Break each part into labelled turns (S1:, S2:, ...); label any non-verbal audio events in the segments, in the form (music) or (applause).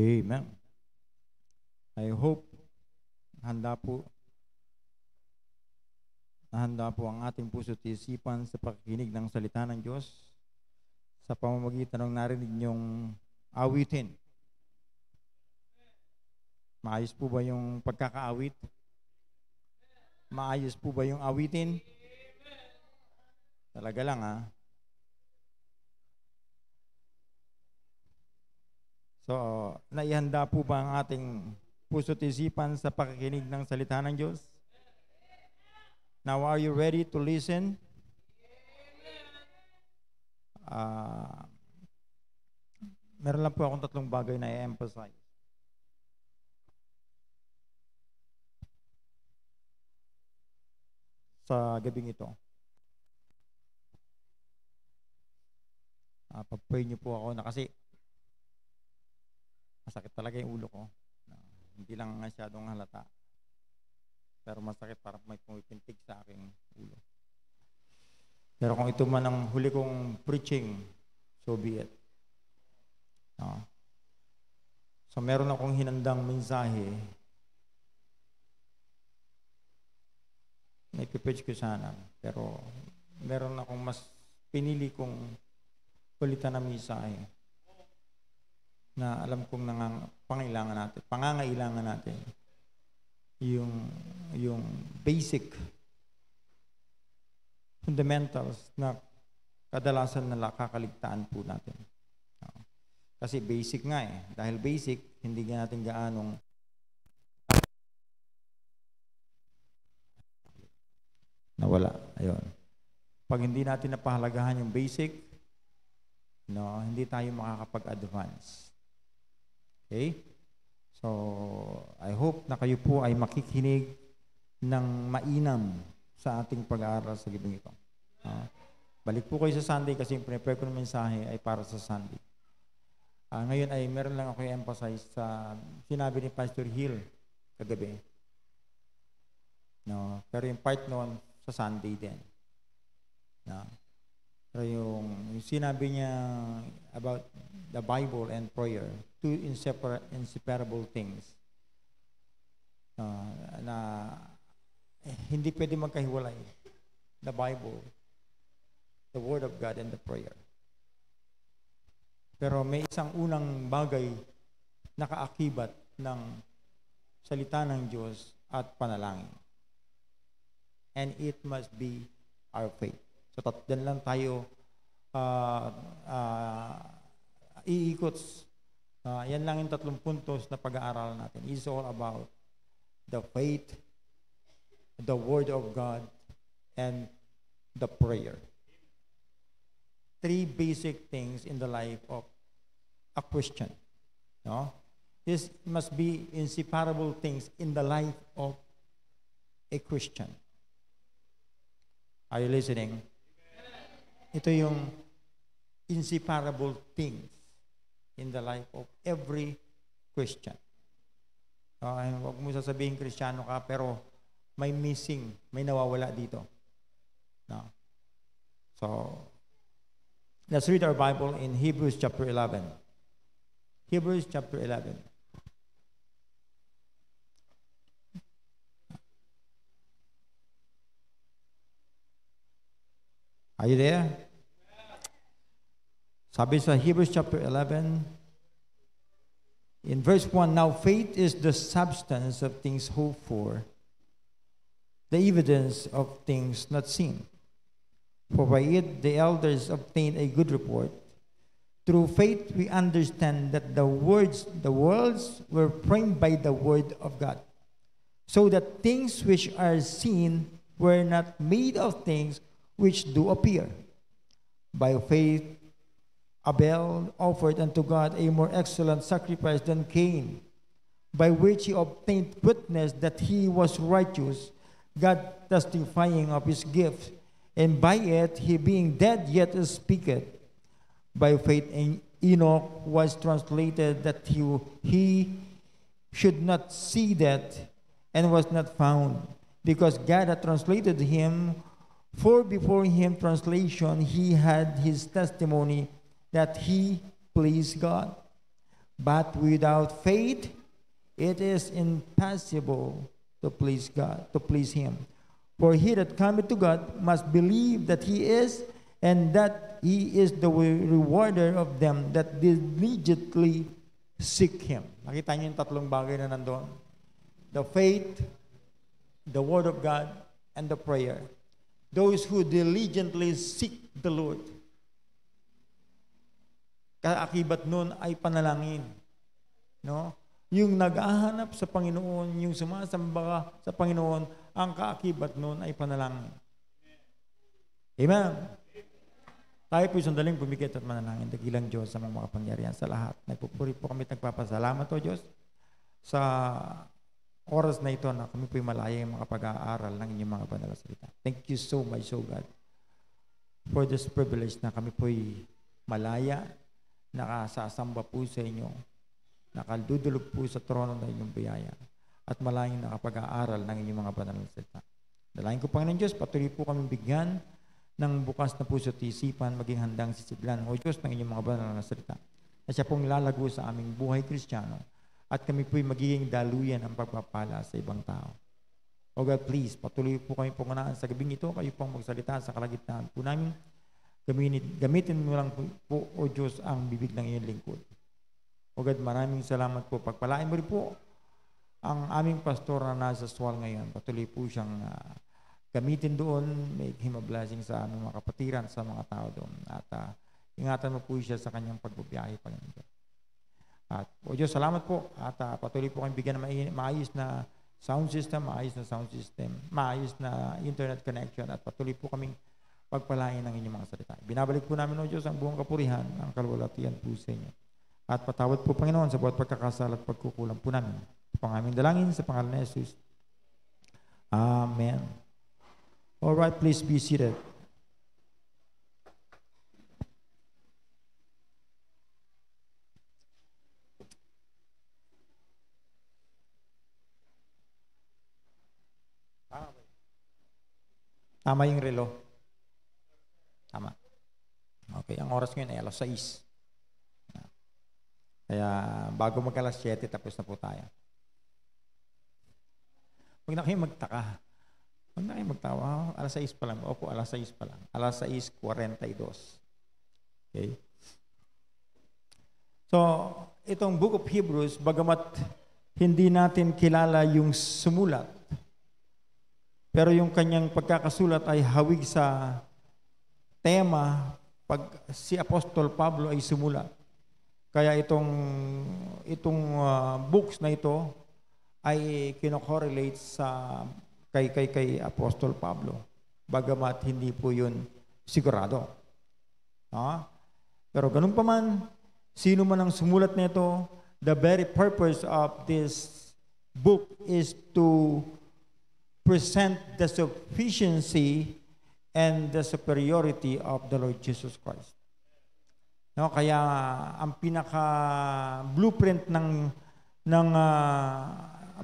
S1: Amen. I hope handa po handa po ang ating puso at isipan sa pakikinig ng salita ng Diyos sa pamamagitan ng narinig niyong awitin. Maayos po ba yung pagkakaawit? Maayos po ba yung awitin? Talaga lang ah. So, naihanda po ba ang ating puso't isipan sa pakikinig ng salita ng Diyos? Now, are you ready to listen? Uh, meron lang po akong tatlong bagay na i-emphasize. sa gabing ito. Uh, pag-pray niyo po ako na kasi Masakit talaga yung ulo ko. No, hindi lang masyadong halata. Pero masakit para may pumipintig sa aking ulo. Pero kung ito man ang huli kong preaching, so be it. No. So meron akong hinandang mensahe na ipipitch ko sana. Pero meron akong mas pinili kong kulitan na mensahe na alam kong nangang, pangailangan natin, pangangailangan natin. Yung, yung basic fundamentals na kadalasan na kakaligtaan po natin. Kasi basic nga eh. Dahil basic, hindi nga natin gaanong nawala. Ayun. Pag hindi natin napahalagahan yung basic, no, hindi tayo makakapag-advance. Okay? So, I hope na kayo po ay makikinig ng mainam sa ating pag-aaral sa gabing ito. Uh, balik po kayo sa Sunday kasi yung prepare ko ng mensahe ay para sa Sunday. Uh, ngayon ay meron lang ako i-emphasize sa sinabi ni Pastor Hill kagabi. No, pero yung part noon sa Sunday din. No. So yung, sinabi niya about the Bible and prayer, two insepar- inseparable things uh, na eh, hindi pwede magkahiwalay. The Bible, the Word of God, and the prayer. Pero may isang unang bagay na kaakibat ng salita ng Diyos at panalangin. And it must be our faith. So, tat- dyan lang tayo uh, ah, uh, ah, iikots. Uh, yan lang yung tatlong puntos na pag-aaralan natin. It's all about the faith, the Word of God, and the prayer. Three basic things in the life of a Christian. No? This must be inseparable things in the life of a Christian. Are you listening? Ito yung inseparable things in the life of every Christian. Okay, huwag mo sasabihin Kristiyano ka, pero may missing, may nawawala dito. No? So, let's read our Bible in Hebrews chapter 11. Hebrews chapter 11. Are you there? Sabi sa Hebrews chapter 11, in verse 1, Now faith is the substance of things hoped for, the evidence of things not seen. For by it the elders obtained a good report. Through faith we understand that the words, the worlds were framed by the word of God, so that things which are seen were not made of things which do appear. By faith, Abel offered unto God a more excellent sacrifice than Cain, by which he obtained witness that he was righteous, God testifying of his gift, and by it he being dead yet speaketh. By faith Enoch was translated that he, he should not see that and was not found, because God had translated him For before him, translation, he had his testimony that he pleased God. But without faith, it is impossible to please God, to please him. For he that cometh to God must believe that he is, and that he is the rewarder of them that diligently seek him. Nakita niyo yung tatlong bagay na nandoon. The faith, the word of God, and the prayer those who diligently seek the Lord. Kaakibat nun ay panalangin. No? Yung nag-ahanap sa Panginoon, yung sumasamba sa Panginoon, ang kaakibat nun ay panalangin. Amen. Tayo po sandaling pumikit at manalangin. Dakilang Diyos sa mga makapangyarihan sa lahat. Nagpupuri po kami at nagpapasalamat o Diyos sa oras na ito na kami po'y malayang pag aaral ng inyong mga banal salita. Thank you so much, oh God, for this privilege na kami po'y malaya, nakasasamba po sa inyo, nakaldudulog po sa trono ng inyong biyaya, at malayang nakapag-aaral ng inyong mga banal salita. Dalayan ko, Panginoon Diyos, patuloy po kami bigyan ng bukas na puso at isipan, maging handang sisidlan, O Diyos, ng inyong mga banal na salita, na siya pong lalago sa aming buhay kristyano, at kami po'y magiging daluyan ang pagpapala sa ibang tao. O God, please, patuloy po kami pangunaan sa gabing ito. Kayo pong magsalita sa kalagitnaan po namin. Gamitin, gamitin mo lang po, po, O Diyos, ang bibig ng iyong lingkod. O God, maraming salamat po. Pagpalain mo rin po ang aming pastor na nasa Swal ngayon. Patuloy po siyang uh, gamitin doon. Make him a blessing sa aming mga kapatiran, sa mga tao doon. At uh, ingatan mo po siya sa kanyang pagbubiyahe, Panginoon at o Diyos, salamat po at uh, patuloy po kayong bigyan ng maayos na sound system, maayos na sound system, maayos na internet connection at patuloy po kaming pagpalain ng inyong mga salita. Binabalik po namin, O Diyos, ang buong kapurihan, ang kalwalatian po sa inyo. At patawad po, Panginoon, sa buhat pagkakasal at pagkukulang po namin. Pangaming dalangin sa pangalan ni Jesus. Amen. All right, please be seated. Tama yung relo. Tama. Okay, ang oras ngayon ay alas 6. Kaya bago mag alas 7, tapos na po tayo. Huwag na kayo magtaka. Huwag na kayo magtawa. alas 6 pa lang. Opo, alas 6 pa lang. Alas 6.42. Okay? So, itong Book of Hebrews, bagamat hindi natin kilala yung sumulat, pero yung kanyang pagkakasulat ay hawig sa tema pag si Apostol Pablo ay sumula. Kaya itong itong uh, books na ito ay kinokorrelate sa kay kay kay Apostol Pablo. Bagamat hindi po 'yun sigurado. No? Pero ganun pa man, sino man ang sumulat nito, the very purpose of this book is to present the sufficiency and the superiority of the Lord Jesus Christ. No, kaya ang pinaka blueprint ng ng uh,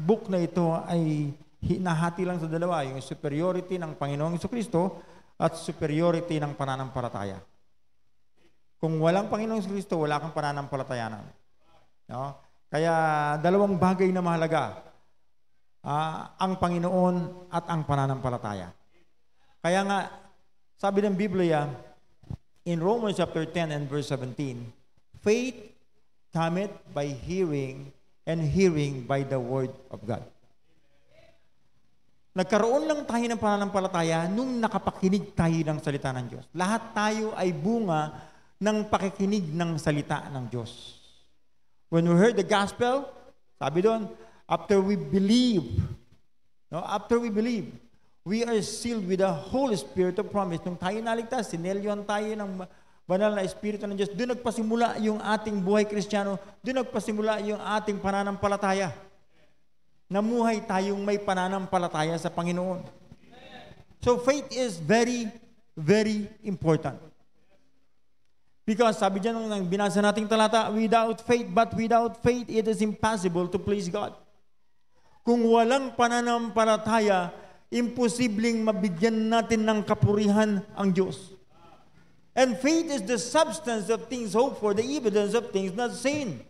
S1: book na ito ay hinahati lang sa dalawa, yung superiority ng Panginoong Kristo at superiority ng pananampalataya. Kung walang Panginoong Kristo, wala kang pananampalataya pananampalatayanan. No? Kaya dalawang bagay na mahalaga Ah, ang Panginoon at ang pananampalataya. Kaya nga, sabi ng Biblia, in Romans chapter 10 and verse 17, faith cometh by hearing and hearing by the word of God. Nagkaroon lang tayo ng pananampalataya nung nakapakinig tayo ng salita ng Diyos. Lahat tayo ay bunga ng pakikinig ng salita ng Diyos. When we heard the gospel, sabi doon, after we believe, no, after we believe, we are sealed with the Holy Spirit of promise. Nung tayo naligtas, sinelyohan tayo ng banal na Espiritu ng Diyos. Doon nagpasimula yung ating buhay kristyano. Doon nagpasimula yung ating pananampalataya. Namuhay tayong may pananampalataya sa Panginoon. So faith is very, very important. Because sabi dyan nung binasa nating talata, without faith, but without faith, it is impossible to please God. Kung walang pananampalataya, imposibleng mabigyan natin ng kapurihan ang Diyos. And faith is the substance of things hoped for, the evidence of things not seen.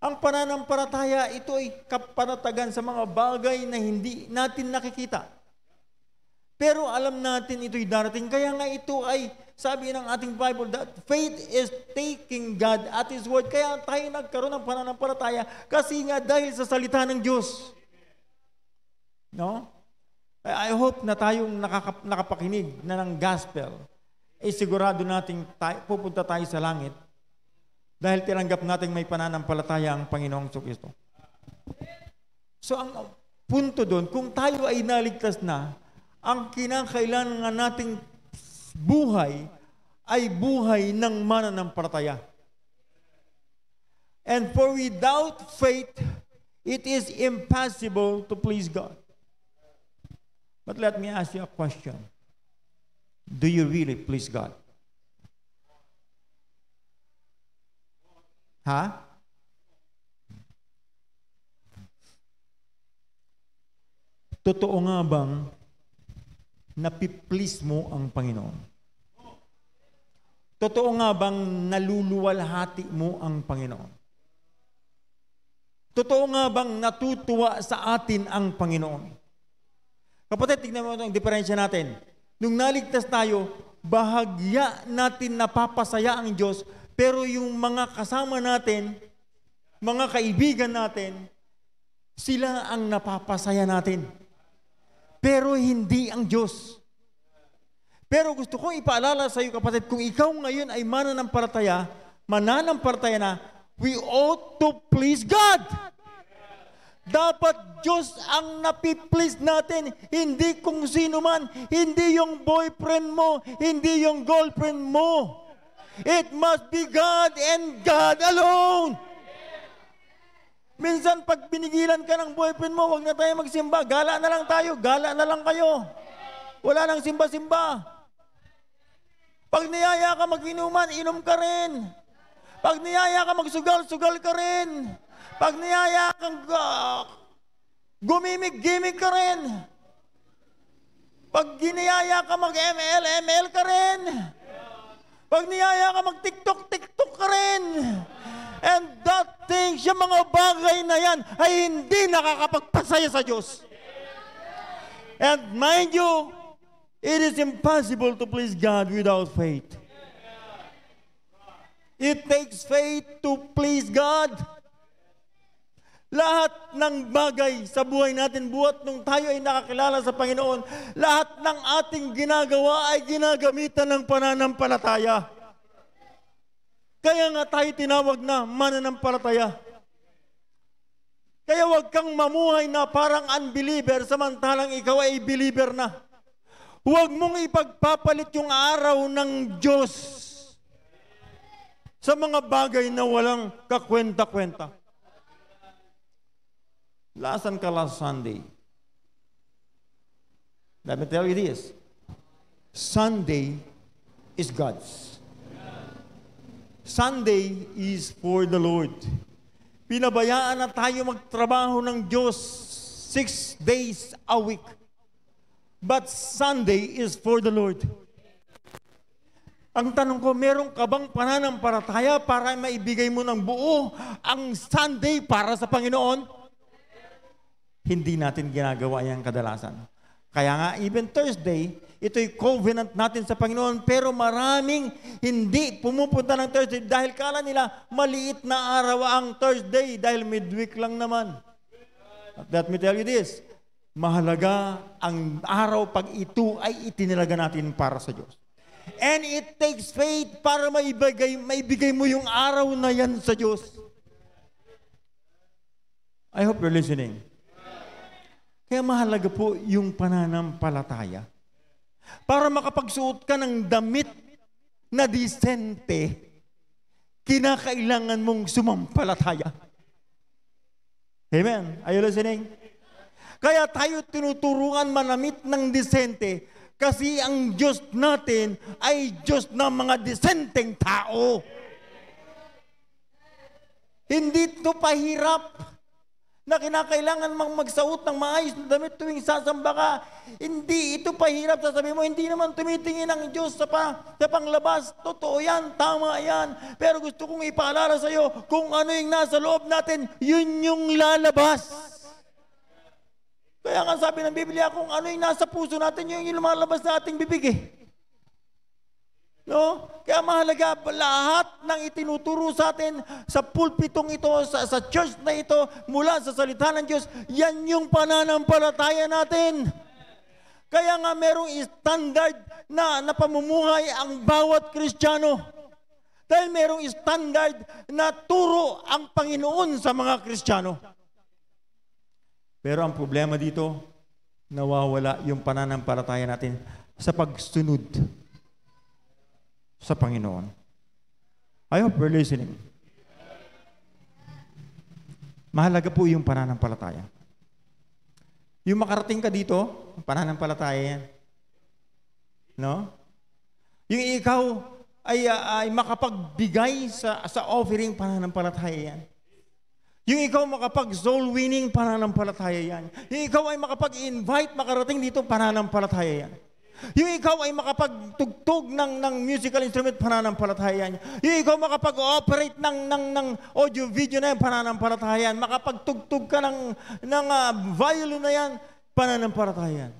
S1: Ang pananampalataya, ito ay kapanatagan sa mga bagay na hindi natin nakikita. Pero alam natin ito'y darating. Kaya nga ito ay, sabi ng ating Bible, that faith is taking God at His Word. Kaya tayo nagkaroon ng pananampalataya kasi nga dahil sa salita ng Diyos. No? I hope na tayong nakakap- nakapakinig na ng gospel, eh sigurado nating tayo, pupunta tayo sa langit dahil tinanggap natin may pananampalataya ang Panginoong Kristo. So ang punto doon, kung tayo ay naligtas na, ang kinakailangan nating buhay ay buhay ng mananampalataya. And for without faith, it is impossible to please God. But let me ask you a question. Do you really please God? Ha? Huh? Totoo nga bang napiplease mo ang Panginoon? Totoo nga bang naluluwalhati mo ang Panginoon? Totoo nga bang natutuwa sa atin ang Panginoon? Kapatid, tignan mo ang diferensya natin. Nung naligtas tayo, bahagya natin napapasaya ang Diyos, pero yung mga kasama natin, mga kaibigan natin, sila ang napapasaya natin pero hindi ang Diyos. Pero gusto kong ipaalala sa iyo kapatid, kung ikaw ngayon ay mananampalataya, mananampalataya na, we ought to please God. Dapat Diyos ang napi-please natin, hindi kung sino man, hindi yung boyfriend mo, hindi yung girlfriend mo. It must be God and God alone. Minsan pag binigilan ka ng boyfriend mo, wag na tayo magsimba. Gala na lang tayo, gala na lang kayo. Wala nang simba-simba. Pag niyaya ka mag-inuman, inom ka rin. Pag niyaya ka magsugal, sugal ka rin. Pag niyaya kang uh, ah, gumimik-gimik ka rin. Pag giniyaya ka mag-ML, ML ka rin. Pag niyaya ka mag-TikTok, TikTok ka rin. And that things, yung mga bagay na yan, ay hindi nakakapagpasaya sa Diyos. And mind you, it is impossible to please God without faith. It takes faith to please God. Lahat ng bagay sa buhay natin, buhat nung tayo ay nakakilala sa Panginoon, lahat ng ating ginagawa ay ginagamitan ng pananampalataya. Kaya nga tayo tinawag na mananampalataya. Kaya huwag kang mamuhay na parang unbeliever samantalang ikaw ay believer na. Huwag mong ipagpapalit yung araw ng Diyos sa mga bagay na walang kakwenta-kwenta. Lasan ka last Sunday? Let me tell you this. Sunday is God's. Sunday is for the Lord. Pinabayaan na tayo magtrabaho ng Diyos six days a week. But Sunday is for the Lord. Ang tanong ko, meron ka bang pananampalataya para maibigay mo ng buo ang Sunday para sa Panginoon? Hindi natin ginagawa yan kadalasan. Kaya nga, even Thursday, ito'y covenant natin sa Panginoon, pero maraming hindi pumupunta ng Thursday dahil kala nila maliit na araw ang Thursday dahil midweek lang naman. Let me tell you this, mahalaga ang araw pag ito ay itinilaga natin para sa Diyos. And it takes faith para maibigay, maibigay mo yung araw na yan sa Diyos. I hope you're listening. Kaya mahalaga po yung pananampalataya. Para makapagsuot ka ng damit na disente, kinakailangan mong sumampalataya. Amen. Are you listening? Kaya tayo tinuturuan manamit ng disente kasi ang Diyos natin ay Diyos ng mga disenteng tao. Hindi ito pahirap na kinakailangan mang magsuot ng maayos na damit tuwing sasamba ka. Hindi ito pahirap. Sasabihin mo, hindi naman tumitingin ang Diyos sa, pa, sa panglabas. Totoo yan, tama yan. Pero gusto kong ipaalala sa iyo, kung ano yung nasa loob natin, yun yung lalabas. Kaya nga sabi ng Biblia, kung ano yung nasa puso natin, yun yung lumalabas sa ating bibig eh. No? Kaya mahalaga lahat ng itinuturo sa atin sa pulpitong ito, sa, sa church na ito, mula sa salita ng Diyos, yan yung pananampalataya natin. Kaya nga merong standard na napamumuhay ang bawat Kristiyano. Dahil merong standard na turo ang Panginoon sa mga Kristiyano. Pero ang problema dito, nawawala yung pananampalataya natin sa pagsunod sa Panginoon. I hope we're listening. Mahalaga po yung pananampalataya. Yung makarating ka dito, pananampalataya yan. No? Yung ikaw ay, uh, ay makapagbigay sa, sa offering, pananampalataya yan. Yung ikaw makapag soul winning, pananampalataya yan. Yung ikaw ay makapag-invite, makarating dito, pananampalataya yan. Yung ikaw ay makapagtugtog ng, ng musical instrument, pananampalataya niya. Yung ikaw makapag-operate ng, ng, ng audio video na yan, pananampalataya yan. Makapagtugtog ka ng, ng uh, violin na yan, pananampalataya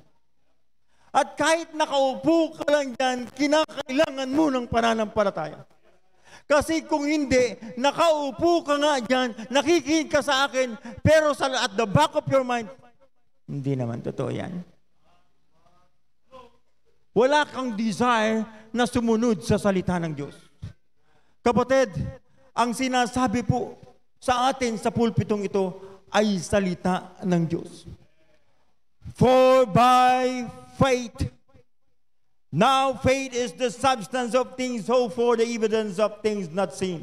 S1: At kahit nakaupo ka lang dyan, kinakailangan mo ng pananampalataya. Kasi kung hindi, nakaupo ka nga dyan, nakikinig ka sa akin, pero sa, at the back of your mind, hindi naman totoo yan. Wala kang desire na sumunod sa salita ng Diyos. Kapatid, ang sinasabi po sa atin sa pulpitong ito ay salita ng Diyos. For by faith, now faith is the substance of things hoped for, the evidence of things not seen.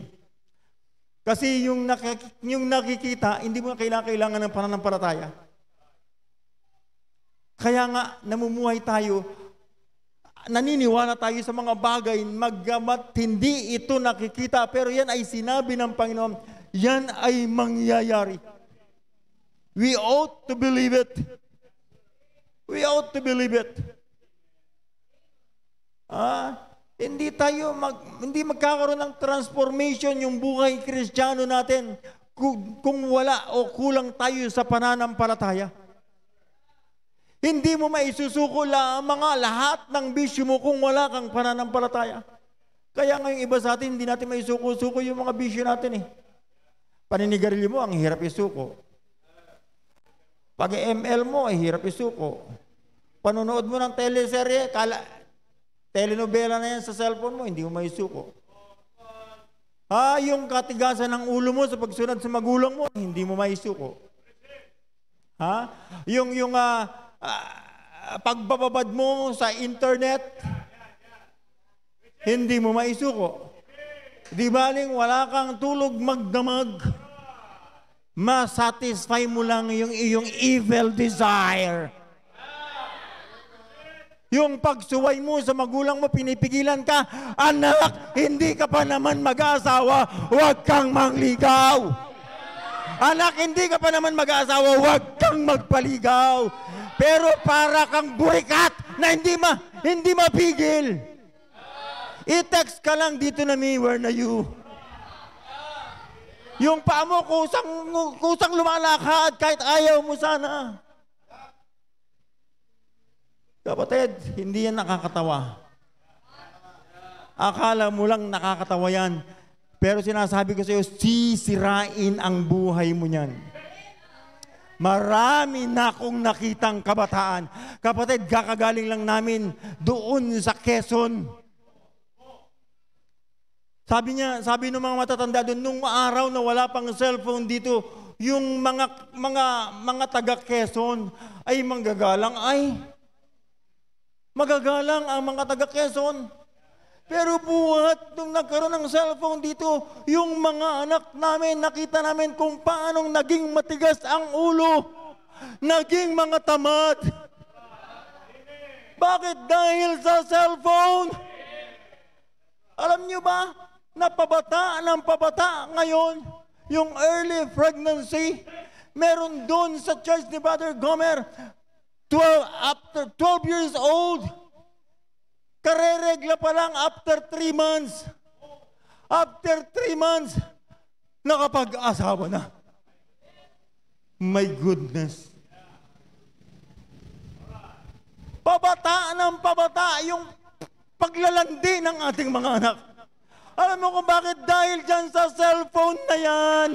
S1: Kasi yung, nakik- yung nakikita, hindi mo kailangan, kailangan ng pananampalataya. Kaya nga, namumuhay tayo naniniwala tayo sa mga bagay, magamat hindi ito nakikita, pero yan ay sinabi ng Panginoon, yan ay mangyayari. We ought to believe it. We ought to believe it. Ah, hindi tayo mag, hindi magkakaroon ng transformation yung buhay kristyano natin kung, kung wala o kulang tayo sa pananampalataya. Hindi mo maisusuko la mga lahat ng bisyo mo kung wala kang pananampalataya. Kaya ngayong iba sa atin, hindi natin maisuko-suko yung mga bisyo natin eh. Paninigarilyo mo, ang hirap isuko. Pag ML mo, eh, hirap isuko. Panonood mo ng teleserye, kala, telenovela na yan sa cellphone mo, hindi mo maisuko. Ha, yung katigasan ng ulo mo sa pagsunod sa magulang mo, hindi mo maisuko. Ha? Yung, yung, uh, uh, pagbababad mo sa internet, hindi mo maisuko. Di baling wala kang tulog magdamag, masatisfy mo lang yung iyong evil desire. Yung pagsuway mo sa magulang mo, pinipigilan ka, anak, hindi ka pa naman mag-aasawa, huwag kang mangligaw. Anak, hindi ka pa naman mag-aasawa, huwag kang magpaligaw. Pero para kang burikat na hindi ma hindi mapigil. I-text ka lang dito na me, where na you? Yung paa mo kusang, kusang lumalakad kahit ayaw mo sana. Kapatid, hindi yan nakakatawa. Akala mo lang nakakatawa yan. Pero sinasabi ko sa iyo, sisirain ang buhay mo niyan. Marami na akong nakitang kabataan. Kapatid, kakagaling lang namin doon sa Quezon. Sabi niya, sabi ng mga matatanda doon, nung araw na wala pang cellphone dito, yung mga mga mga taga Quezon ay manggagalang ay magagalang ang mga taga Quezon. Pero buhat nung nagkaroon ng cellphone dito, yung mga anak namin, nakita namin kung paanong naging matigas ang ulo. Naging mga tamad. Bakit? Dahil sa cellphone. Alam nyo ba, napabata ng pabata ngayon, yung early pregnancy, meron doon sa church ni Brother Gomer, 12, after 12 years old, Kareregla pa lang after three months. After three months, nakapag-asawa na. My goodness. Pabata ng pabata yung paglalandi ng ating mga anak. Alam mo kung bakit? Dahil dyan sa cellphone na yan.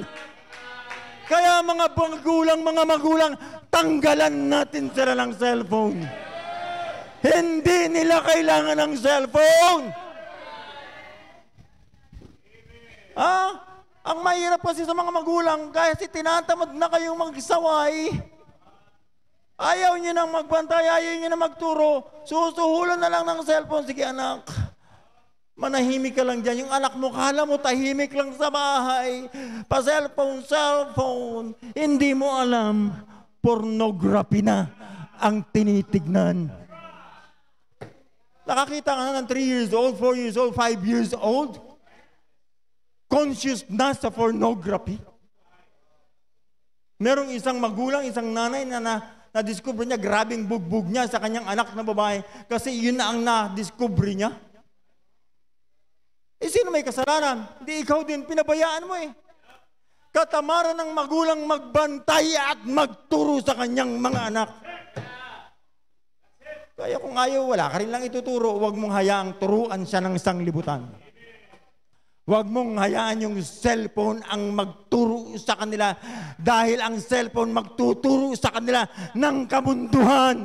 S1: Kaya mga gulang, mga magulang, tanggalan natin sila ng cellphone. Hindi nila kailangan ng cellphone. Ah, ang mahirap kasi sa mga magulang, kasi tinatamad na kayong magsaway, ayaw nyo nang magbantay, ayaw nyo nang magturo, susuhulan na lang ng cellphone. Sige anak, manahimik ka lang dyan. Yung anak mo, kala mo tahimik lang sa bahay. Pa cellphone, cellphone. Hindi mo alam, pornography na ang tinitignan Nakakita ka na ng 3 years old, 4 years old, 5 years old. Conscious na sa pornography. Merong isang magulang, isang nanay na na na-discover niya, grabing bugbog niya sa kanyang anak na babae kasi yun na ang na-discover niya. Eh, sino may kasalanan? Hindi ikaw din, pinabayaan mo eh. Katamaran ng magulang magbantay at magturo sa kanyang mga anak. Kaya kung ayaw, wala ka rin lang ituturo. Huwag mong hayaang turuan siya ng sanglibutan. Huwag mong hayaan yung cellphone ang magturo sa kanila dahil ang cellphone magtuturo sa kanila ng kamunduhan.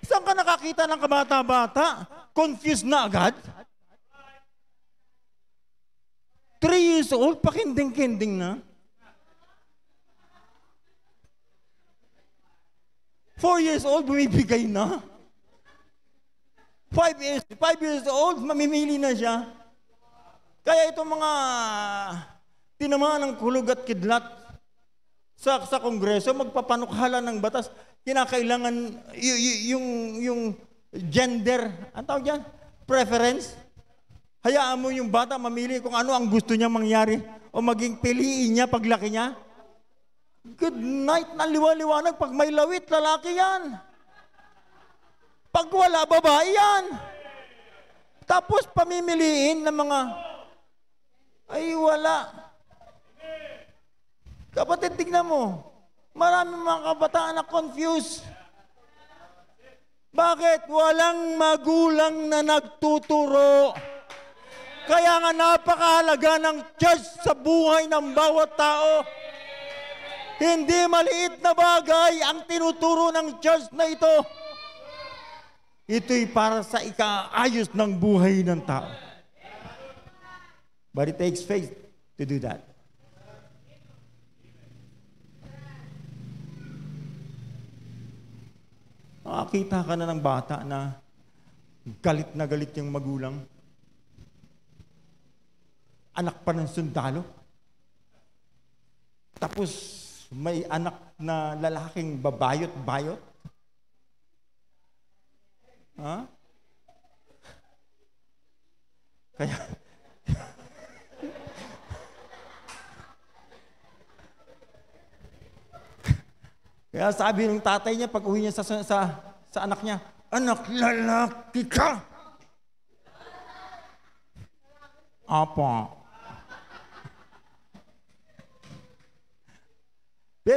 S1: Saan ka nakakita ng kabata-bata? Confused na agad? Three years old, pakinding-kinding na. Four years old, bumibigay na. Five years, five years old, mamimili na siya. Kaya itong mga tinamaan ng kulog at kidlat sa, sa Kongreso, magpapanukhala ng batas, kinakailangan y- y- yung, yung gender, ang tawag yan? Preference? Hayaan mo yung bata mamili kung ano ang gusto niya mangyari o maging piliin niya paglaki niya. Good night na liwaliwanag Pag may lawit, lalaki yan. Pag wala, babae yan. Tapos pamimiliin ng mga, ay wala. Kapatid, tignan mo. Maraming mga kabataan na confused. Bakit? Walang magulang na nagtuturo. Kaya nga napakahalaga ng church sa buhay ng bawat tao. Hindi maliit na bagay ang tinuturo ng church na ito. Ito'y para sa ikaayos ng buhay ng tao. But it takes faith to do that. Nakakita ka na ng bata na galit na galit yung magulang. Anak pa ng sundalo. Tapos may anak na lalaking babayot-bayot? Ha? Huh? Kaya, (laughs) Kaya sabi ng tatay niya, pag uwi niya sa, sa, sa anak niya, Anak, lalaki ka! Apa.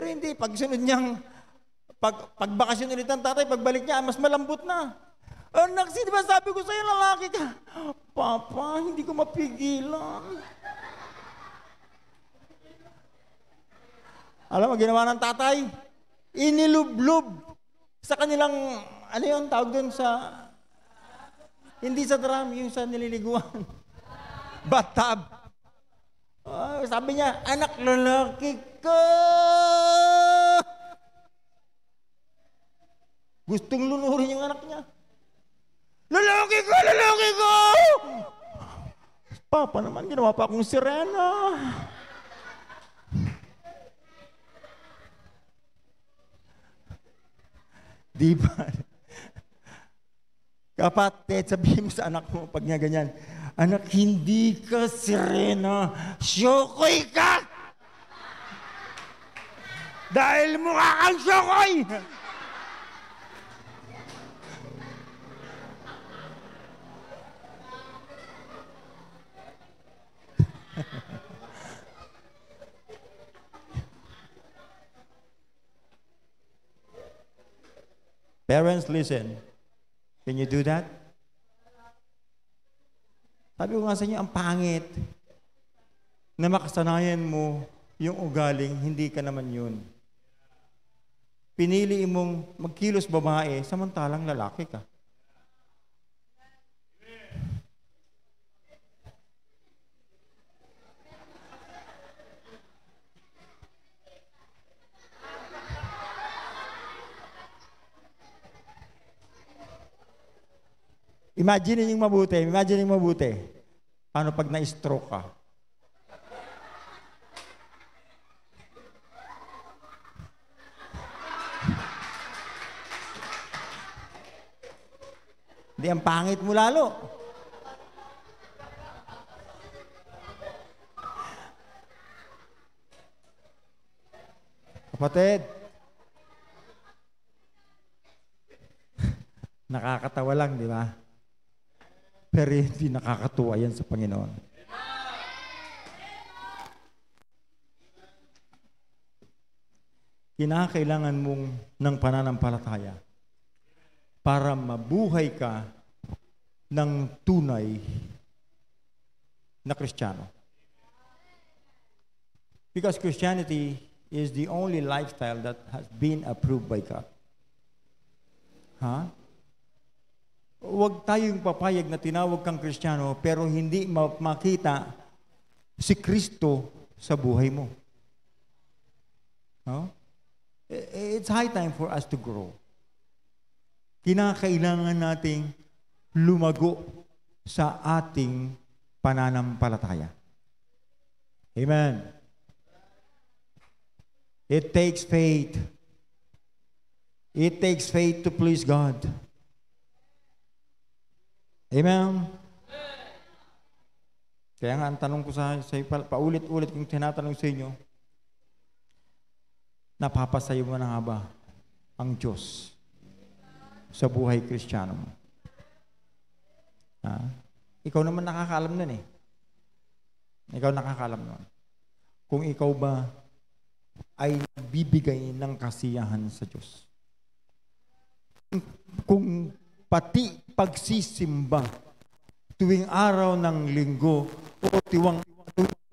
S1: Pero hindi, pag sunod niyang, pag, pagbakasyon ulit ng tatay, pagbalik niya, ah, mas malambot na. Anak, ah, sino ba sabi ko sa'yo, lalaki ka? Papa, hindi ko mapigilan. Alam mo, ginawa ng tatay, inilublob sa kanilang, ano yung tawag doon sa, hindi sa drum, yung sa nililiguan. (laughs) Bathtub. Oh, ah, sabi niya, anak lalaki ka! Gustong lunurin yung anak niya. Lalaki ko! Lalaki ko! Papa naman, ginawa pa akong sirena. Di ba? Kapatid, sabihin mo sa anak mo pag niya ganyan, Anak, hindi ka sirena. Syokoy ka! Dahil mukha kang syokoy! Parents, listen. Can you do that? Sabi ko nga sa inyo, ang pangit na makasanayan mo yung ugaling, hindi ka naman yun. Pinili mong magkilos babae, samantalang lalaki ka. Imagine yung mabuti, imagine yung mabuti. Paano pag na-stroke ka? Di ang pangit mo lalo. Kapatid, (laughs) nakakatawa lang, di ba? Pero hindi nakakatuwa yan sa Panginoon. Kinakailangan mong ng pananampalataya para mabuhay ka ng tunay na Kristiyano. Because Christianity is the only lifestyle that has been approved by God. Huh? Huwag tayong papayag na tinawag kang Kristiyano pero hindi makita si Kristo sa buhay mo. No? It's high time for us to grow. Kinakailangan nating lumago sa ating pananampalataya. Amen. It takes faith. It takes faith to please God. Amen? Kaya nga ang tanong ko sa, sa paulit-ulit kung tinatanong sa inyo, napapasayo mo na nga ba ang Diyos sa buhay kristyano mo? Ha? Ikaw naman nakakalam nun eh. Ikaw nakakalam nun. Kung ikaw ba ay bibigay ng kasiyahan sa Diyos. Kung pati pagsisimba tuwing araw ng linggo o tuwing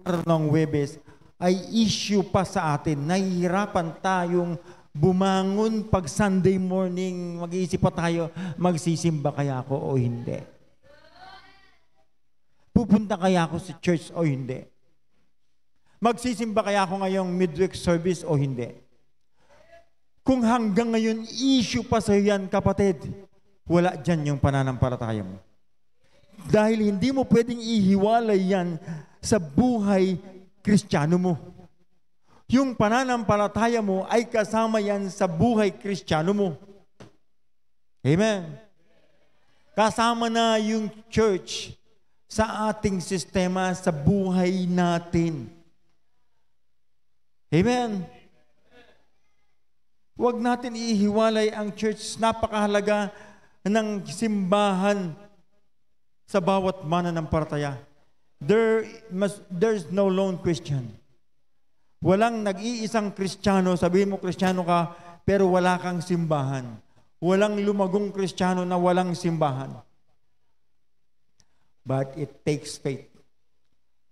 S1: araw ng Webes ay issue pa sa atin. Nahihirapan tayong bumangon pag Sunday morning, mag-iisip pa tayo, magsisimba kaya ako o hindi. Pupunta kaya ako sa church o hindi. Magsisimba kaya ako ngayong midweek service o hindi. Kung hanggang ngayon issue pa sa yan, kapatid, wala dyan yung pananampalataya mo. Dahil hindi mo pwedeng ihiwalay yan sa buhay kristyano mo. Yung pananampalataya mo ay kasama yan sa buhay kristyano mo. Amen. Kasama na yung church sa ating sistema, sa buhay natin. Amen. Huwag natin ihiwalay ang church. Napakahalaga ng simbahan sa bawat mana ng partaya. There must, there's no lone Christian. Walang nag-iisang Kristiyano, sabihin mo Kristiyano ka, pero wala kang simbahan. Walang lumagong Kristiyano na walang simbahan. But it takes faith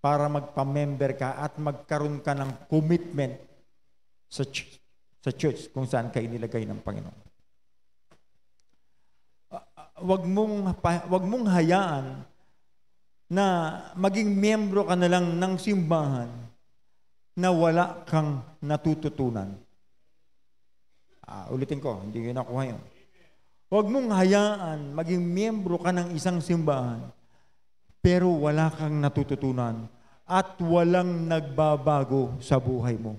S1: para magpamember ka at magkaroon ka ng commitment sa, ch- sa church kung saan ka inilagay ng Panginoon wag mong, wag mong hayaan na maging miyembro ka na lang ng simbahan na wala kang natututunan. Ah, ulitin ko, hindi ko nakuha yun. Huwag mong hayaan maging miyembro ka ng isang simbahan pero wala kang natututunan at walang nagbabago sa buhay mo.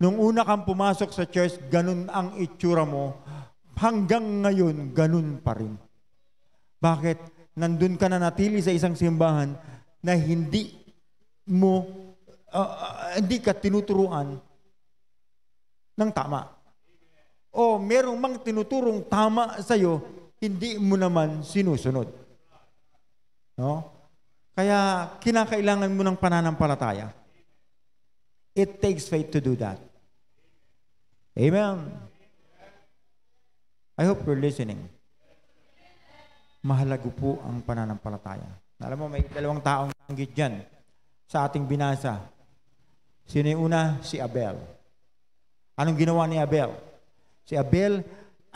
S1: Nung una kang pumasok sa church, ganun ang itsura mo hanggang ngayon, ganun pa rin. Bakit? Nandun ka na natili sa isang simbahan na hindi mo, uh, hindi ka tinuturuan ng tama. O merong mang tinuturong tama sa'yo, hindi mo naman sinusunod. No? Kaya kinakailangan mo ng pananampalataya. It takes faith to do that. Amen. I hope you're listening. Mahalago po ang pananampalataya. Alam mo, may dalawang taong nanggit dyan sa ating binasa. Sino yung una? Si Abel. Anong ginawa ni Abel? Si Abel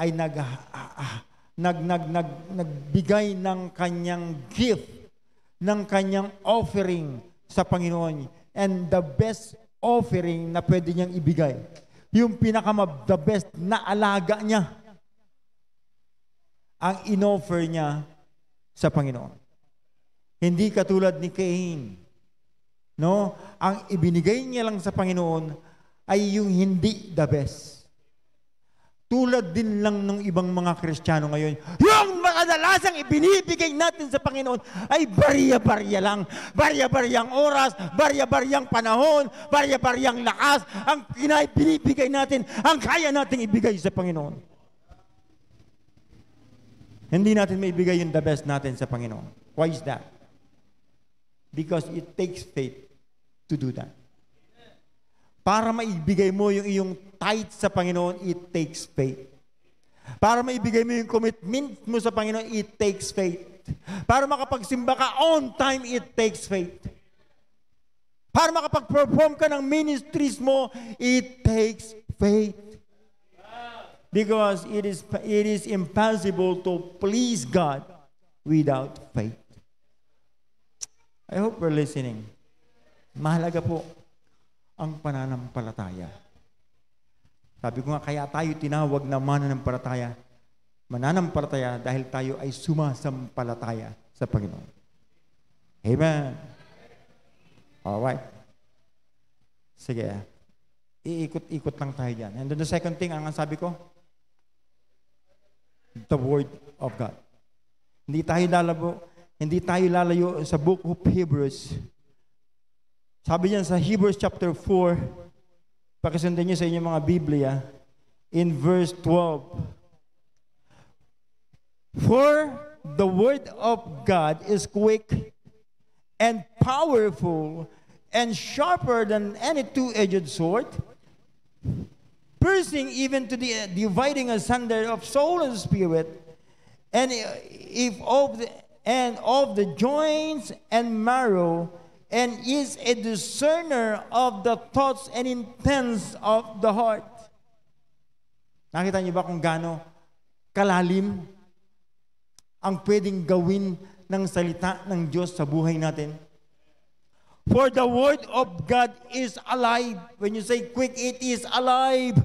S1: ay nag, ah, ah, nag, nag, nag, nagbigay ng kanyang gift, ng kanyang offering sa Panginoon. And the best offering na pwede niyang ibigay, yung pinakamab, the best na alaga niya, ang inoffer niya sa Panginoon. Hindi katulad ni Cain. No? Ang ibinigay niya lang sa Panginoon ay yung hindi the best. Tulad din lang ng ibang mga Kristiyano ngayon, yung madalasang ibinibigay natin sa Panginoon ay barya-barya lang. Barya-baryang oras, barya-baryang panahon, barya-baryang lakas. Ang binibigay natin, ang kaya natin ibigay sa Panginoon. Hindi natin maibigay yung the best natin sa Panginoon. Why is that? Because it takes faith to do that. Para maibigay mo yung iyong tithe sa Panginoon, it takes faith. Para maibigay mo yung commitment mo sa Panginoon, it takes faith. Para makapagsimba ka on time, it takes faith. Para makapag-perform ka ng ministries mo, it takes faith because it is, it is impossible to please God without faith. I hope you're listening. Mahalaga po ang pananampalataya. Sabi ko nga, kaya tayo tinawag na mananampalataya. Mananampalataya dahil tayo ay sumasampalataya sa Panginoon. Amen. Alright. Sige. Iikot-ikot lang tayo dyan. And then the second thing, ang sabi ko, the Word of God. Hindi tayo lalayo, hindi tayo lalayo sa book of Hebrews. Sabi niyan sa Hebrews chapter 4, pakisundan niyo sa inyong mga Biblia, in verse 12. For the word of God is quick and powerful and sharper than any two-edged sword, piercing even to the uh, dividing asunder of soul and spirit, and if of the, and of the joints and marrow, and is a discerner of the thoughts and intents of the heart. Nakita niyo ba kung gaano kalalim ang pwedeng gawin ng salita ng Diyos sa buhay natin? For the word of God is alive. When you say quick, it is alive.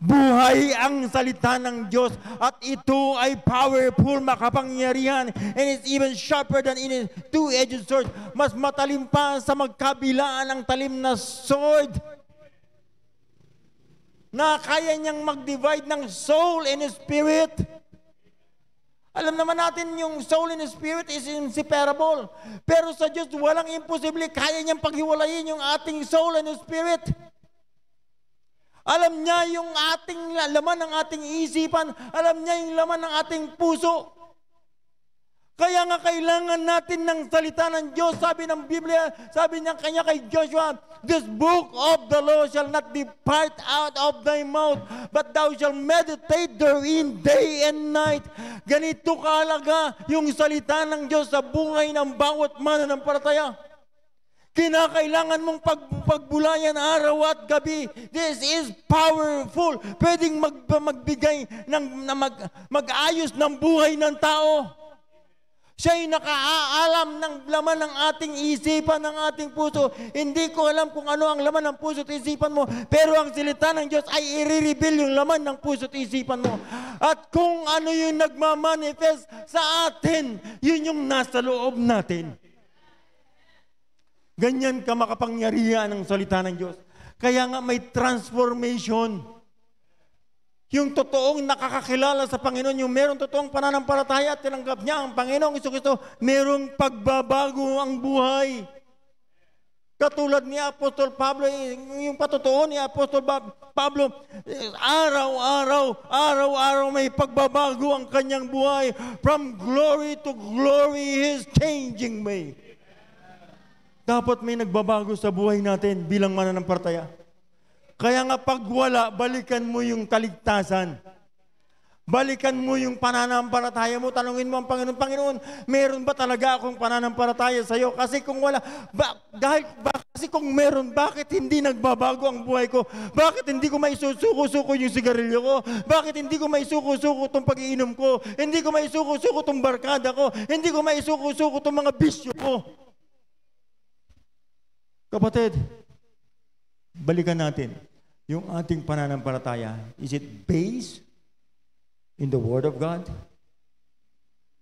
S1: Buhay ang salita ng Diyos at ito ay powerful, makapangyarihan and it's even sharper than any two-edged sword. Mas matalim pa sa magkabilaan ang talim na sword na kaya niyang mag-divide ng soul and spirit. Alam naman natin yung soul and spirit is inseparable. Pero sa Diyos, walang imposible. Kaya niyang paghiwalayin yung ating soul and spirit. Spirit. Alam niya yung ating laman ng ating isipan. Alam niya yung laman ng ating puso. Kaya nga kailangan natin ng salita ng Diyos. Sabi ng Biblia, sabi niya kanya kay Joshua, This book of the law shall not depart out of thy mouth, but thou shall meditate therein day and night. Ganito kaalaga yung salita ng Diyos sa buhay ng bawat mananampalataya. ng palataya. Kinakailangan mong pag, pagbulayan araw at gabi. This is powerful. Pwedeng mag, magbigay ng na mag, mag-ayos ng buhay ng tao. Siya ay nakaalam ng laman ng ating isipan, ng ating puso. Hindi ko alam kung ano ang laman ng puso at isipan mo, pero ang silita ng Diyos ay i-reveal yung laman ng puso at isipan mo. At kung ano yung nagmamanifest sa atin, yun yung nasa loob natin. Ganyan ka makapangyarihan ng salita ng Diyos. Kaya nga may transformation. Yung totoong nakakakilala sa Panginoon, yung merong totoong pananampalataya at tinanggap niya ang Panginoong Kristo, merong pagbabago ang buhay. Katulad ni Apostol Pablo, eh, yung patotoo ni Apostol Pablo, eh, araw-araw, araw-araw may pagbabago ang kanyang buhay. From glory to glory, He is changing me. Dapat may nagbabago sa buhay natin bilang mananampalataya. Kaya nga pag wala, balikan mo yung kaligtasan. Balikan mo yung pananampalataya mo. Tanungin mo ang Panginoon, Panginoon, meron ba talaga akong pananampalataya sa iyo? Kasi kung wala, ba, dahil ba, kasi kung meron, bakit hindi nagbabago ang buhay ko? Bakit hindi ko maisusuko-suko yung sigarilyo ko? Bakit hindi ko maisuko-suko tong pag-iinom ko? Hindi ko maisuko-suko tong barkada ko? Hindi ko maisuko-suko tong mga bisyo ko? Kapatid, balikan natin yung ating pananampalataya. Is it based in the Word of God?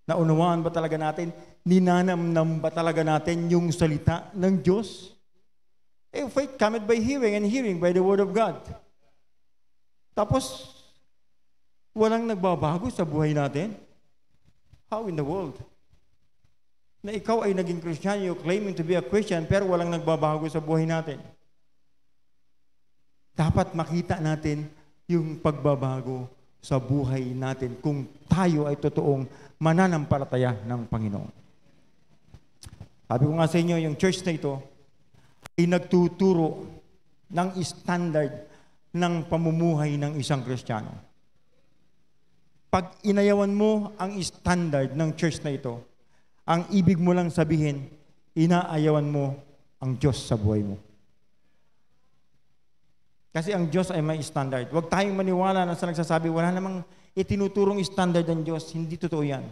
S1: Naunawaan ba talaga natin? Ninanamnam ba talaga natin yung salita ng Diyos? Eh, faith cometh by hearing and hearing by the Word of God. Tapos, walang nagbabago sa buhay natin. How in the world? na ikaw ay naging Kristiyano, claiming to be a Christian, pero walang nagbabago sa buhay natin. Dapat makita natin yung pagbabago sa buhay natin kung tayo ay totoong mananampalataya ng Panginoon. Sabi ko nga sa inyo, yung church na ito ay nagtuturo ng standard ng pamumuhay ng isang Kristiyano. Pag inayawan mo ang standard ng church na ito, ang ibig mo lang sabihin, inaayawan mo ang Diyos sa buhay mo. Kasi ang Diyos ay may standard. Huwag tayong maniwala na sa nagsasabi, wala namang itinuturong standard ng Diyos. Hindi totoo yan.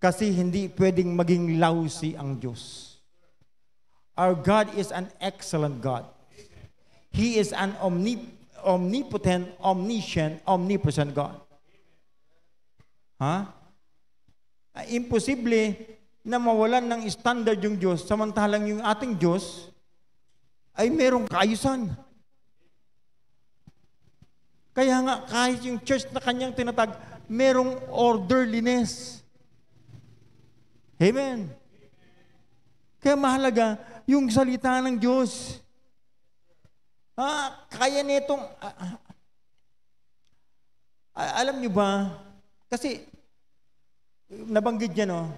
S1: Kasi hindi pwedeng maging lousy ang Diyos. Our God is an excellent God. He is an omnip- omnipotent, omniscient, omnipresent God. Ha? Huh? Imposible na mawalan ng standard yung Diyos, samantalang yung ating Diyos ay merong kaayusan. Kaya nga, kahit yung church na kanyang tinatag, merong orderliness. Amen. Kaya mahalaga yung salita ng Diyos. Ah, kaya nitong... Ah, ah, alam niyo ba, kasi nabanggit niya no,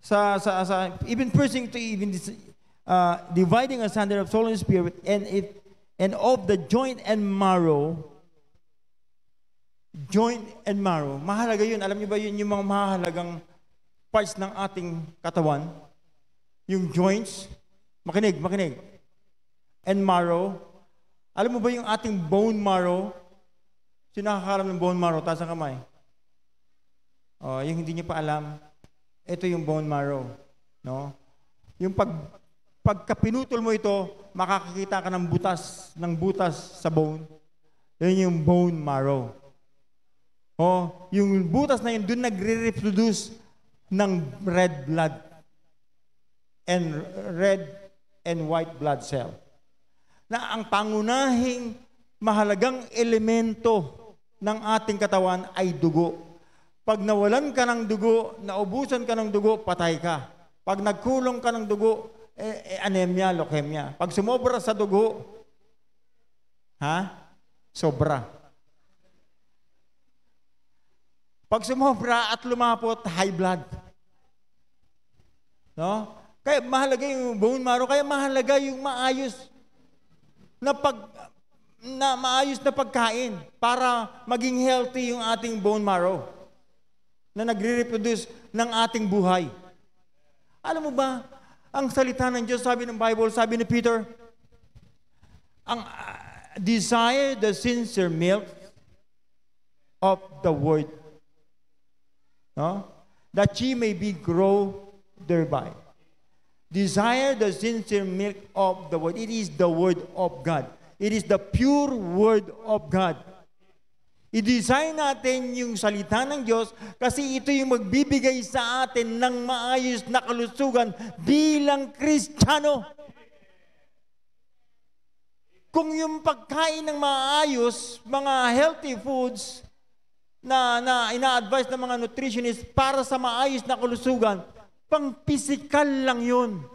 S1: sa, sa, sa even pursuing to even this, uh, dividing asunder of soul and spirit and it and of the joint and marrow joint and marrow mahalaga yun alam niyo ba yun yung mga mahalagang parts ng ating katawan yung joints makinig makinig and marrow alam mo ba yung ating bone marrow sino nakakaram ng bone marrow taas ang kamay oh yung hindi niyo pa alam ito yung bone marrow. No? Yung pag, pagkapinutol mo ito, makakakita ka ng butas, ng butas sa bone. Yun yung bone marrow. O, yung butas na yun, dun nagre-reproduce ng red blood and red and white blood cell. Na ang pangunahing mahalagang elemento ng ating katawan ay dugo. Pag nawalan ka ng dugo, naubusan ka ng dugo, patay ka. Pag nagkulong ka ng dugo, eh, eh, anemia, leukemia. Pag sumobra sa dugo, ha? Sobra. Pag sumobra at lumapot, high blood. No? Kaya mahalaga yung bone marrow, kaya mahalaga yung maayos na pag na maayos na pagkain para maging healthy yung ating bone marrow na nagre-reproduce ng ating buhay. Alam mo ba, ang salita ng Diyos, sabi ng Bible, sabi ni Peter, ang uh, desire the sincere milk of the word. No? That ye may be grow thereby. Desire the sincere milk of the word. It is the word of God. It is the pure word of God I-design natin yung salita ng Diyos kasi ito yung magbibigay sa atin ng maayos na kalusugan bilang Kristiyano. Kung yung pagkain ng maayos, mga healthy foods na, na ina-advise ng mga nutritionist para sa maayos na kalusugan, pang physical lang yun.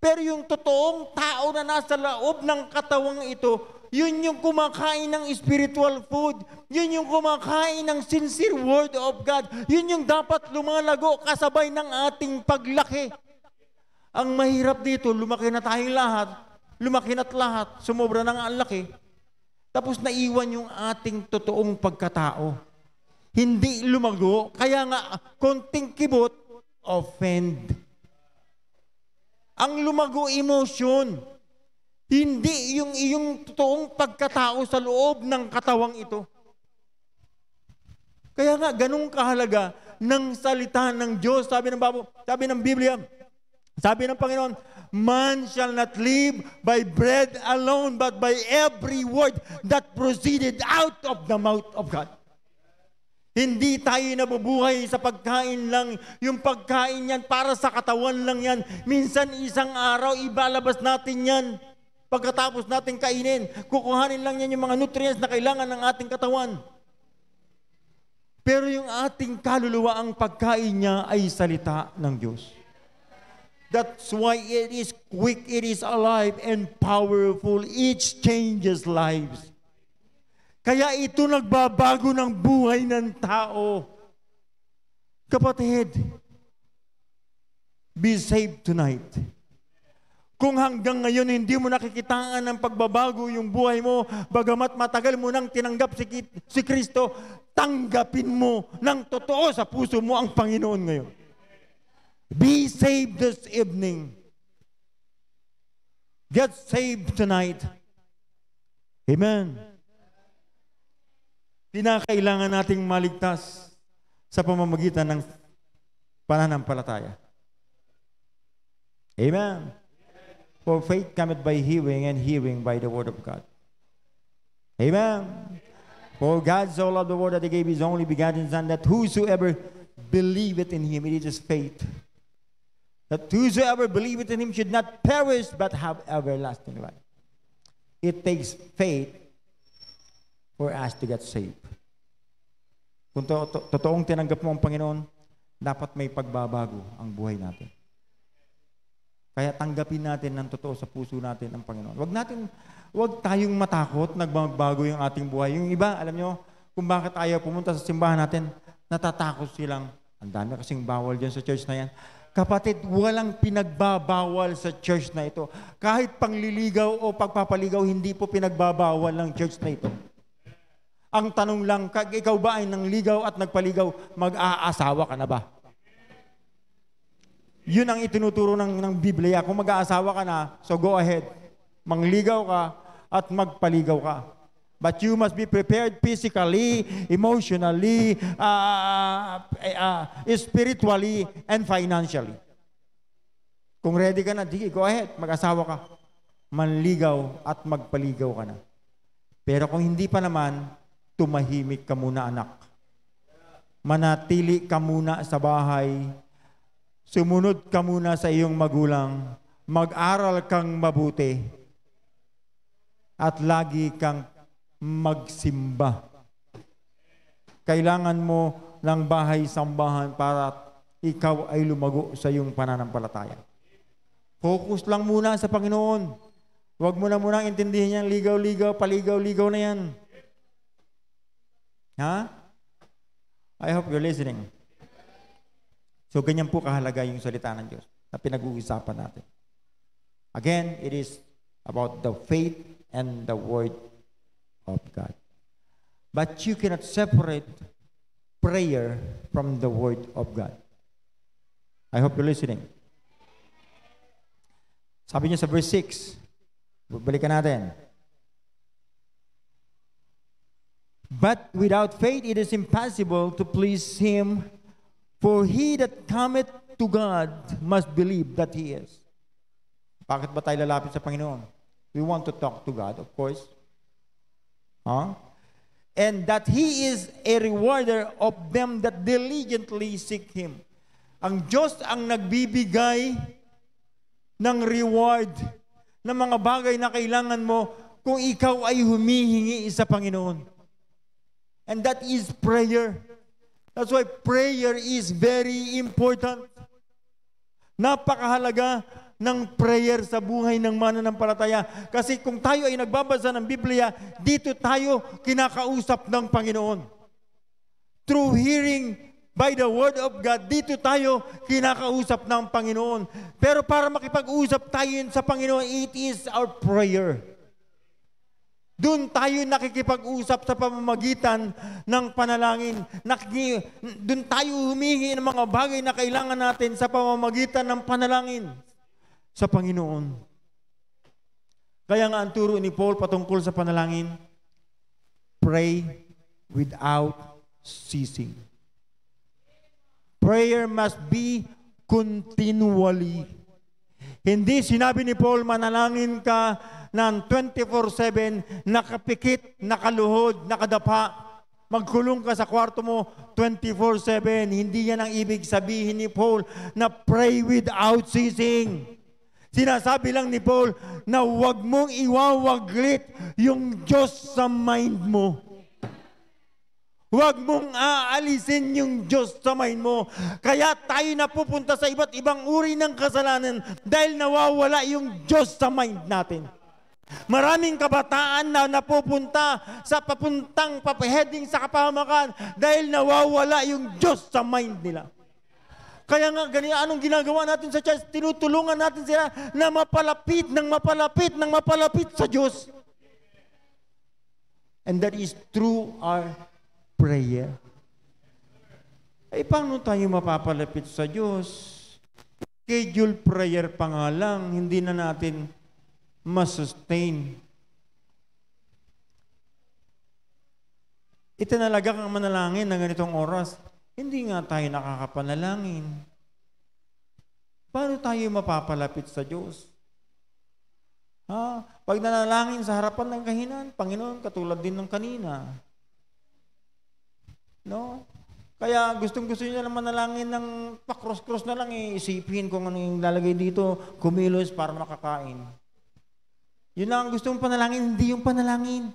S1: Pero yung totoong tao na nasa loob ng katawang ito, yun yung kumakain ng spiritual food. Yun yung kumakain ng sincere word of God. Yun yung dapat lumalago kasabay ng ating paglaki. Ang mahirap dito, lumaki na tayong lahat. Lumaki na't lahat. Sumobra ng ang laki. Tapos naiwan yung ating totoong pagkatao. Hindi lumago. Kaya nga, konting kibot, offend. Ang lumago emotion. Hindi yung iyong totoong pagkatao sa loob ng katawang ito. Kaya nga, ganun kahalaga ng salita ng Diyos. Sabi ng, Babo, sabi ng Biblia, sabi ng Panginoon, Man shall not live by bread alone, but by every word that proceeded out of the mouth of God. Hindi tayo nabubuhay sa pagkain lang. Yung pagkain yan, para sa katawan lang yan. Minsan isang araw, ibalabas natin yan. Pagkatapos natin kainin, kukuhanin lang yan yung mga nutrients na kailangan ng ating katawan. Pero yung ating kaluluwa, ang pagkain niya ay salita ng Diyos. That's why it is quick, it is alive and powerful. It changes lives. Kaya ito nagbabago ng buhay ng tao. Kapatid, be saved tonight. Kung hanggang ngayon hindi mo nakikitaan ang pagbabago yung buhay mo, bagamat matagal mo nang tinanggap si, si Kristo, tanggapin mo ng totoo sa puso mo ang Panginoon ngayon. Be saved this evening. Get saved tonight. Amen. Pinakailangan nating maligtas sa pamamagitan ng pananampalataya. Amen. For faith cometh by hearing, and hearing by the word of God. Amen. For God so loved the world that he gave his only begotten Son, that whosoever believeth in him, it is faith. That whosoever believeth in him should not perish, but have everlasting life. It takes faith for us to get saved. Kung to, to, totoong tinanggap mo ang Panginoon, dapat may pagbabago ang buhay natin. Kaya tanggapin natin ng totoo sa puso natin ang Panginoon. Huwag natin, huwag tayong matakot, nagbabago yung ating buhay. Yung iba, alam nyo, kung bakit ayaw pumunta sa simbahan natin, natatakot silang, ang dami kasing bawal dyan sa church na yan. Kapatid, walang pinagbabawal sa church na ito. Kahit pangliligaw o pagpapaligaw, hindi po pinagbabawal ng church na ito. Ang tanong lang, ikaw ba ay nangligaw at nagpaligaw, mag-aasawa ka na ba? Yun ang itinuturo ng, ng Biblia. Kung mag-aasawa ka na, so go ahead. Mangligaw ka at magpaligaw ka. But you must be prepared physically, emotionally, uh, uh, uh, uh spiritually, and financially. Kung ready ka na, sige, go ahead, mag-asawa ka. Manligaw at magpaligaw ka na. Pero kung hindi pa naman, tumahimik ka muna anak. Manatili ka muna sa bahay Sumunod ka muna sa iyong magulang, mag-aral kang mabuti, at lagi kang magsimba. Kailangan mo ng bahay sambahan para ikaw ay lumago sa iyong pananampalataya. Focus lang muna sa Panginoon. Huwag mo na muna intindihin yan, ligaw-ligaw, paligaw-ligaw na yan. Ha? I hope you're listening. So ganyan po kahalaga yung salita ng Diyos na pinag-uusapan natin. Again, it is about the faith and the word of God. But you cannot separate prayer from the word of God. I hope you're listening. Sabi niya sa verse 6, balikan natin. But without faith, it is impossible to please Him. For he that cometh to God must believe that He is. Bakit ba tayo lalapit sa Panginoon? We want to talk to God, of course. Huh? And that He is a rewarder of them that diligently seek Him. Ang Diyos ang nagbibigay ng reward ng mga bagay na kailangan mo kung ikaw ay humihingi sa Panginoon. And that is prayer. Prayer. That's why prayer is very important. Napakahalaga ng prayer sa buhay ng mananampalataya. Kasi kung tayo ay nagbabasa ng Biblia, dito tayo kinakausap ng Panginoon. Through hearing by the Word of God, dito tayo kinakausap ng Panginoon. Pero para makipag-usap tayo sa Panginoon, it is our prayer. Doon tayo nakikipag-usap sa pamamagitan ng panalangin. Nakiki- doon tayo humihingi ng mga bagay na kailangan natin sa pamamagitan ng panalangin sa Panginoon. Kaya nga ang turo ni Paul patungkol sa panalangin, pray without ceasing. Prayer must be continually. Hindi sinabi ni Paul, manalangin ka ng 24-7, nakapikit, nakaluhod, nakadapa. Magkulong ka sa kwarto mo 24-7. Hindi yan ang ibig sabihin ni Paul na pray without ceasing. Sinasabi lang ni Paul na huwag mong iwawaglit yung Diyos sa mind mo. Huwag mong aalisin yung Diyos sa mind mo. Kaya tayo na pupunta sa iba't ibang uri ng kasalanan dahil nawawala yung Diyos sa mind natin. Maraming kabataan na napupunta sa papuntang papaheading sa kapahamakan dahil nawawala yung Diyos sa mind nila. Kaya nga, ganyan, anong ginagawa natin sa church? Tinutulungan natin sila na mapalapit, ng mapalapit, ng mapalapit sa Diyos. And that is through our prayer. Ay, eh, paano tayo mapapalapit sa Diyos? Schedule prayer pa nga lang, hindi na natin masustain. Itinalaga kang manalangin ng ganitong oras. Hindi nga tayo nakakapanalangin. Paano tayo mapapalapit sa Diyos? Ha? Pag nanalangin sa harapan ng kahinaan, Panginoon, katulad din ng kanina. No? Kaya gustong gusto niya naman manalangin ng pakros-cross na lang eh. Isipin kung ano yung lalagay dito, kumilos para makakain. Yun lang ang gusto mong panalangin, hindi yung panalangin.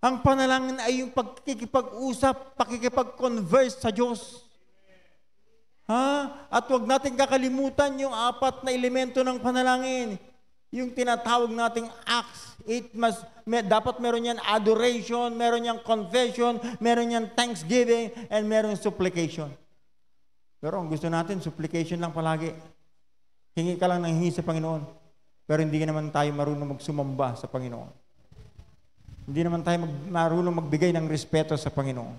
S1: Ang panalangin ay yung pagkikipag-usap, pakikipag-converse sa Diyos. Ha? At huwag natin kakalimutan yung apat na elemento ng panalangin. Yung tinatawag nating acts, it must, may, dapat meron yan adoration, meron yan confession, meron yan thanksgiving, and meron supplication. Pero ang gusto natin, supplication lang palagi. Hingi ka lang ng hingi sa Panginoon. Pero hindi naman tayo marunong magsumamba sa Panginoon. Hindi naman tayo mag, marunong magbigay ng respeto sa Panginoon.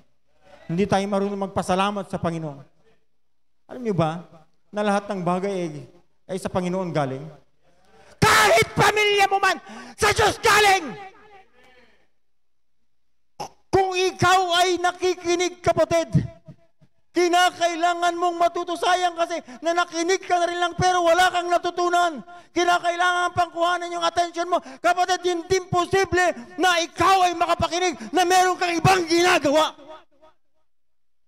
S1: Hindi tayo marunong magpasalamat sa Panginoon. Alam niyo ba, na lahat ng bagay ay, ay sa Panginoon galing? Kahit pamilya mo man, sa Diyos galing! Kung ikaw ay nakikinig, kapatid, Kinakailangan mong matuto. Sayang kasi na nakinig ka na rin lang pero wala kang natutunan. Kinakailangan pang kuhanin yung attention mo. Kapatid, hindi imposible na ikaw ay makapakinig na meron kang ibang ginagawa.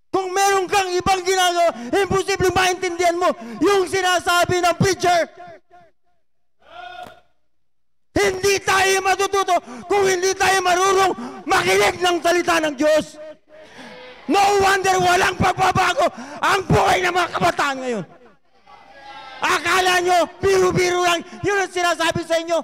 S1: Kung meron kang ibang ginagawa, imposible maintindihan mo yung sinasabi ng preacher. Hindi tayo matututo kung hindi tayo marunong makinig ng salita ng Diyos. Diyos. No wonder walang pagbabago ang buhay ng mga kabataan ngayon. Akala nyo, biru-biru lang. Yun ang sinasabi sa inyo.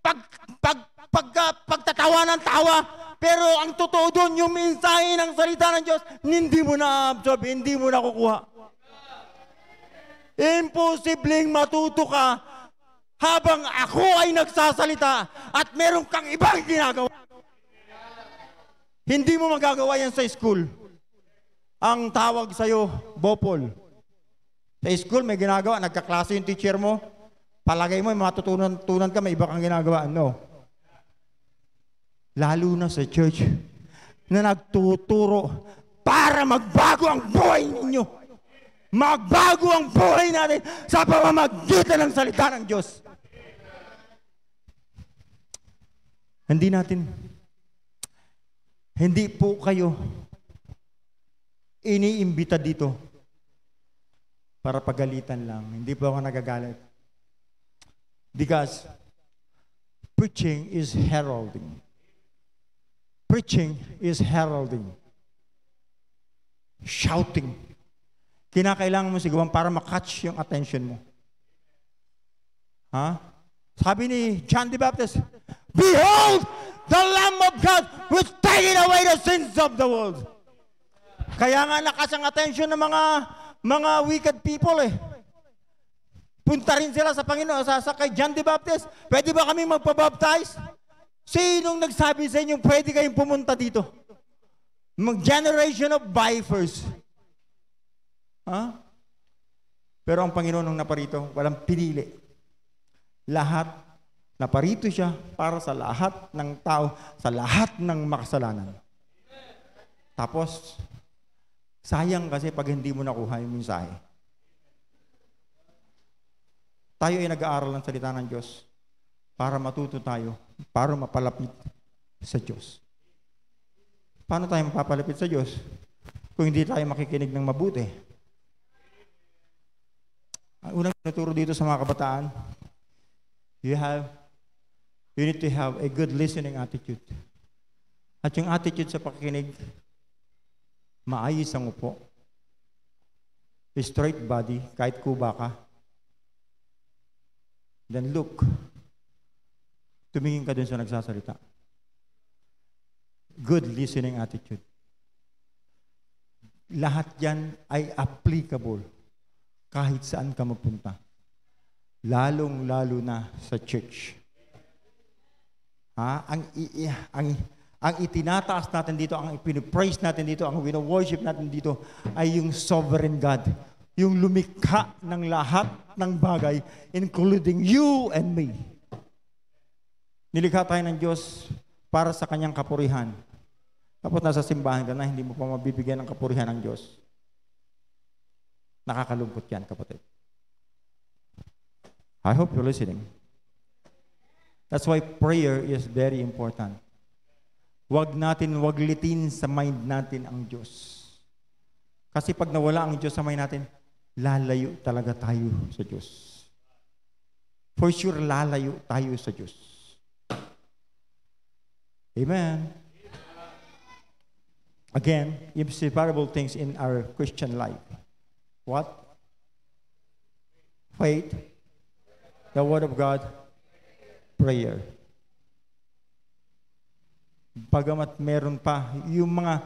S1: Pag, pag, pag, uh, pagtatawa ng tawa. Pero ang totoo doon, yung mensahe ng salita ng Diyos, hindi mo na-absorb, hindi mo na kukuha. Imposibleng matuto ka habang ako ay nagsasalita at meron kang ibang ginagawa. Hindi mo magagawa yan sa school ang tawag sa iyo, Bopol. Sa school, may ginagawa, nagkaklase yung teacher mo, palagay mo, matutunan tunan ka, may iba kang ginagawa. No. Lalo na sa church na nagtuturo para magbago ang buhay ninyo. Magbago ang buhay natin sa pamamagitan ng salita ng Diyos. Hindi natin, hindi po kayo iniimbita dito para pagalitan lang. Hindi po ako nagagalit. Because preaching is heralding. Preaching is heralding. Shouting. Kinakailangan mo sigawan para makatch yung attention mo. Ha? Sabi ni John the Baptist, Behold the Lamb of God which taking away the sins of the world. Kaya nga lakas ang attention ng mga mga wicked people eh. Punta rin sila sa Panginoon, sa, sa kay John the Baptist. Pwede ba kami magpabaptize? Sinong nagsabi sa inyo, pwede kayong pumunta dito? Mag-generation of vipers. Ha? Huh? Pero ang Panginoon nung naparito, walang pinili. Lahat, naparito siya para sa lahat ng tao, sa lahat ng makasalanan. Tapos, Sayang kasi pag hindi mo nakuha yung mensahe. Tayo ay nag-aaral ng salita ng Diyos para matuto tayo, para mapalapit sa Diyos. Paano tayo mapapalapit sa Diyos kung hindi tayo makikinig ng mabuti? Ang unang tinuturo dito sa mga kabataan, you have, you need to have a good listening attitude. At yung attitude sa pakikinig, maayos ang upo. Straight body, kahit kuba ka. Then look. Tumingin ka dun sa nagsasalita. Good listening attitude. Lahat yan ay applicable kahit saan ka magpunta. Lalong-lalo na sa church. Ha? Ang, i- ang, ang itinataas natin dito, ang ipinapraise natin dito, ang wino-worship natin dito ay yung sovereign God. Yung lumikha ng lahat ng bagay, including you and me. Nilikha tayo ng Diyos para sa kanyang kapurihan. Tapos nasa simbahan ka na, hindi mo pa mabibigyan ng kapurihan ng Diyos. Nakakalungkot yan, kapatid. I hope you're listening. That's why prayer is very important. Huwag natin litin sa mind natin ang Diyos. Kasi pag nawala ang Diyos sa mind natin, lalayo talaga tayo sa Diyos. For sure, lalayo tayo sa Diyos. Amen. Again, inseparable things in our Christian life. What? Faith, the Word of God, prayer. Bagamat meron pa, yung mga,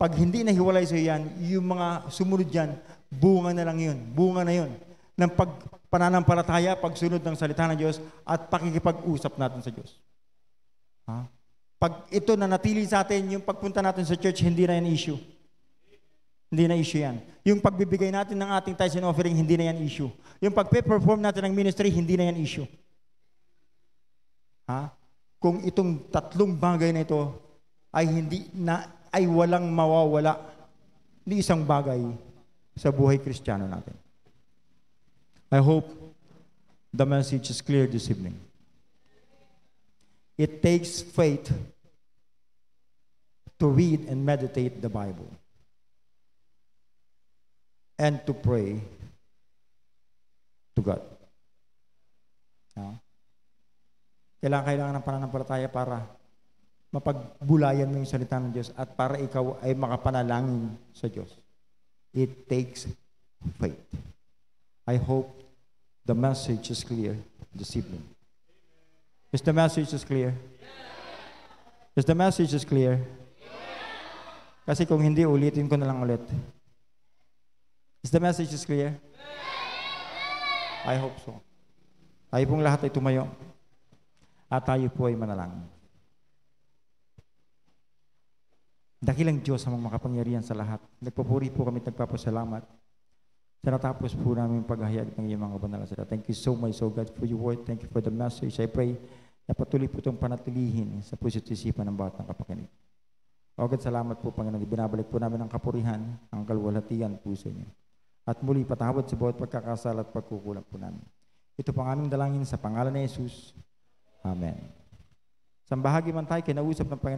S1: pag hindi nahiwalay sa yan, yung mga sumunod yan, bunga na lang yun, bunga na yun, ng pag, pananampalataya, pagsunod ng salita ng Diyos, at pakikipag-usap natin sa Diyos. Ha? Pag ito na natili sa atin, yung pagpunta natin sa church, hindi na yan issue. Hindi na issue yan. Yung pagbibigay natin ng ating tithes and offering, hindi na yan issue. Yung pagpe-perform natin ng ministry, hindi na yan issue. Ha? kung itong tatlong bagay na ito ay hindi na ay walang mawawala ni isang bagay sa buhay Kristiyano natin. I hope the message is clear this evening. It takes faith to read and meditate the Bible and to pray to God. No? Kailangan, kailangan ng pananampalataya para mapagbulayan mo yung salita ng Diyos at para ikaw ay makapanalangin sa Diyos. It takes faith. I hope the message is clear this evening. Is the message is clear? Is the message is clear? Kasi kung hindi, ulitin ko na lang ulit. Is the message is clear? I hope so. Tayo pong lahat ay tumayo. At tayo po ay manalangin. Dakilang Diyos ang makapangyarihan sa lahat. Nagpupuri po kami at nagpapasalamat sa natapos po namin paghahayag ng iyong mga banal sa Thank you so much, so oh God, for your word. Thank you for the message. I pray na patuloy po itong panatilihin sa puso't isipan ng bawat ng kapakinig. O oh God, salamat po, Panginoon. Binabalik po namin ang kapurihan, ang kalwalhatian po sa inyo. At muli, patawad sa bawat pagkakasala at pagkukulang po namin. Ito pang aming dalangin sa pangalan ni Jesus, Amen. Sa bahagi man tayo, kinausap ng Panginoon,